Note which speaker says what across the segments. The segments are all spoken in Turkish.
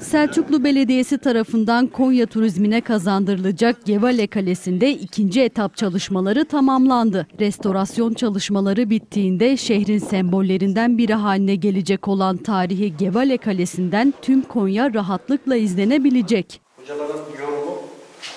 Speaker 1: Selçuklu Belediyesi tarafından Konya turizmine kazandırılacak Gevale Kalesi'nde ikinci etap çalışmaları tamamlandı. Restorasyon çalışmaları bittiğinde şehrin sembollerinden biri haline gelecek olan tarihi Gevale Kalesi'nden tüm Konya rahatlıkla izlenebilecek. Hocaların
Speaker 2: yorumu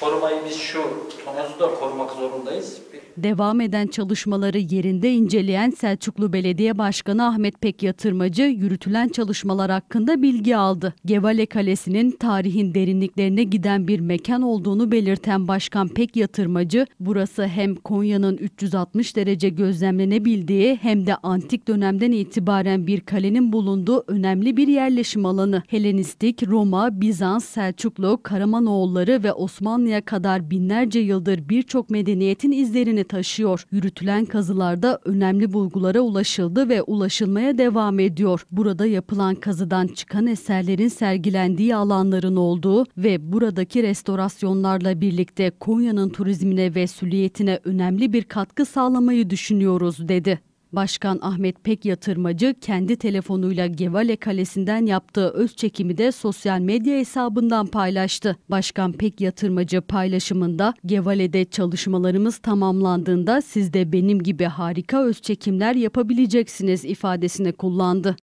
Speaker 2: korumayı biz şu tonozu da korumak zorundayız.
Speaker 1: Devam eden çalışmaları yerinde inceleyen Selçuklu Belediye Başkanı Ahmet Pek Yatırmacı yürütülen çalışmalar hakkında bilgi aldı. Gevale Kalesi'nin tarihin derinliklerine giden bir mekan olduğunu belirten Başkan Pek Yatırmacı, burası hem Konya'nın 360 derece gözlemlenebildiği hem de antik dönemden itibaren bir kalenin bulunduğu önemli bir yerleşim alanı. Helenistik, Roma, Bizans, Selçuklu, Karamanoğulları ve Osmanlı Osmanlı'ya kadar binlerce yıldır birçok medeniyetin izlerini taşıyor. Yürütülen kazılarda önemli bulgulara ulaşıldı ve ulaşılmaya devam ediyor. Burada yapılan kazıdan çıkan eserlerin sergilendiği alanların olduğu ve buradaki restorasyonlarla birlikte Konya'nın turizmine ve süliyetine önemli bir katkı sağlamayı düşünüyoruz dedi. Başkan Ahmet Pek Yatırmacı kendi telefonuyla Gevale Kalesi'nden yaptığı öz çekimi de sosyal medya hesabından paylaştı. Başkan Pek Yatırmacı paylaşımında Gevale'de çalışmalarımız tamamlandığında siz de benim gibi harika öz çekimler yapabileceksiniz ifadesini kullandı.